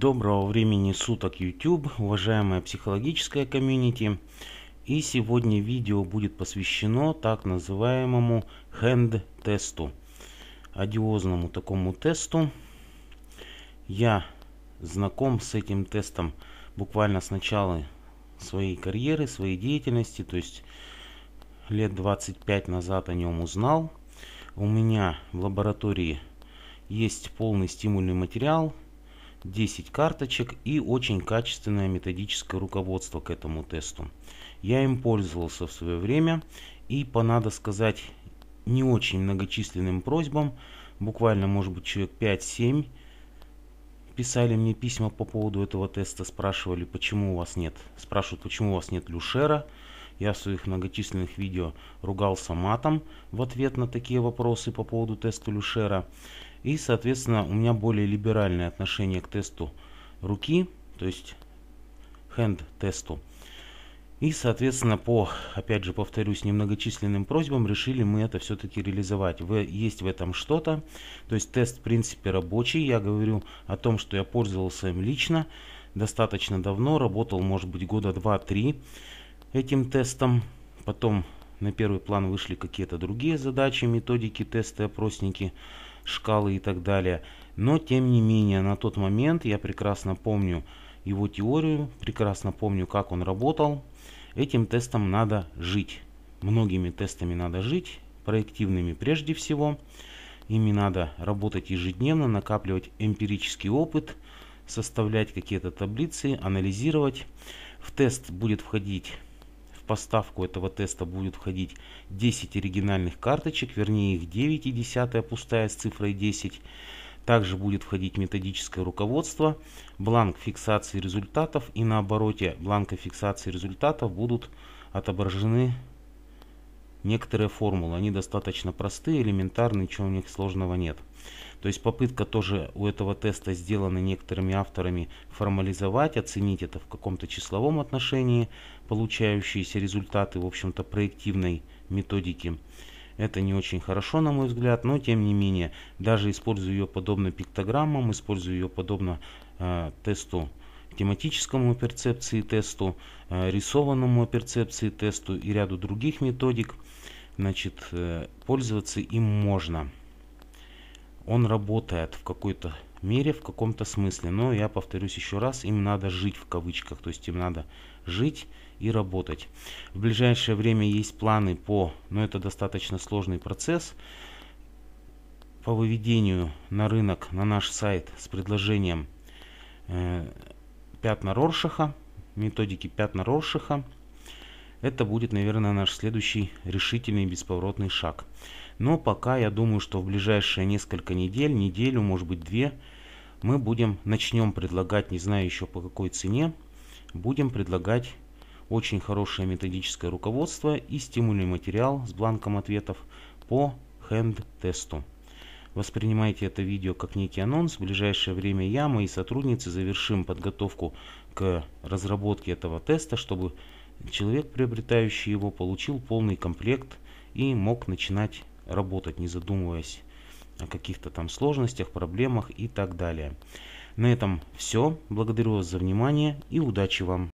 Доброго времени суток YouTube, уважаемая психологическая комьюнити. И сегодня видео будет посвящено так называемому хенд-тесту. Одиозному такому тесту. Я знаком с этим тестом буквально с начала своей карьеры, своей деятельности. То есть лет 25 назад о нем узнал. У меня в лаборатории есть полный стимульный материал – 10 карточек и очень качественное методическое руководство к этому тесту. Я им пользовался в свое время и по, надо сказать, не очень многочисленным просьбам, буквально, может быть, человек 5-7, писали мне письма по поводу этого теста, спрашивали, почему у вас нет, спрашивают, почему у вас нет люшера. Я в своих многочисленных видео ругался матом в ответ на такие вопросы по поводу теста люшера. И, соответственно, у меня более либеральное отношение к тесту руки, то есть hand-тесту. И, соответственно, по, опять же, повторюсь, немногочисленным просьбам решили мы это все-таки реализовать. В, есть в этом что-то. То есть тест, в принципе, рабочий. Я говорю о том, что я пользовался им лично достаточно давно. Работал, может быть, года 2-3 этим тестом. Потом на первый план вышли какие-то другие задачи, методики, тесты, опросники шкалы и так далее. Но тем не менее, на тот момент я прекрасно помню его теорию, прекрасно помню, как он работал. Этим тестом надо жить. Многими тестами надо жить, проективными прежде всего. Ими надо работать ежедневно, накапливать эмпирический опыт, составлять какие-то таблицы, анализировать. В тест будет входить поставку этого теста будет входить 10 оригинальных карточек, вернее их 9 и 10 пустая с цифрой 10. Также будет входить методическое руководство, бланк фиксации результатов и на обороте бланка фиксации результатов будут отображены некоторые формулы. Они достаточно простые, элементарные, ничего у них сложного нет. То есть попытка тоже у этого теста сделана некоторыми авторами формализовать, оценить это в каком-то числовом отношении, получающиеся результаты, в общем-то, проективной методики. Это не очень хорошо, на мой взгляд, но тем не менее, даже используя ее подобно пиктограммам, используя ее подобно э, тесту тематическому перцепции тесту, э, рисованному перцепции тесту и ряду других методик, значит, э, пользоваться им можно. Он работает в какой-то мере, в каком-то смысле, но я повторюсь еще раз, им надо жить в кавычках, то есть им надо жить и работать. В ближайшее время есть планы по, но это достаточно сложный процесс, по выведению на рынок, на наш сайт с предложением э, пятна Роршаха, методики пятна Роршаха. Это будет, наверное, наш следующий решительный бесповоротный шаг. Но пока я думаю, что в ближайшие несколько недель, неделю, может быть две, мы будем, начнем предлагать, не знаю еще по какой цене, будем предлагать очень хорошее методическое руководство и стимульный материал с бланком ответов по хенд-тесту. Воспринимайте это видео как некий анонс. В ближайшее время я, мои сотрудницы завершим подготовку к разработке этого теста, чтобы человек, приобретающий его, получил полный комплект и мог начинать работать, не задумываясь о каких-то там сложностях, проблемах и так далее. На этом все. Благодарю вас за внимание и удачи вам!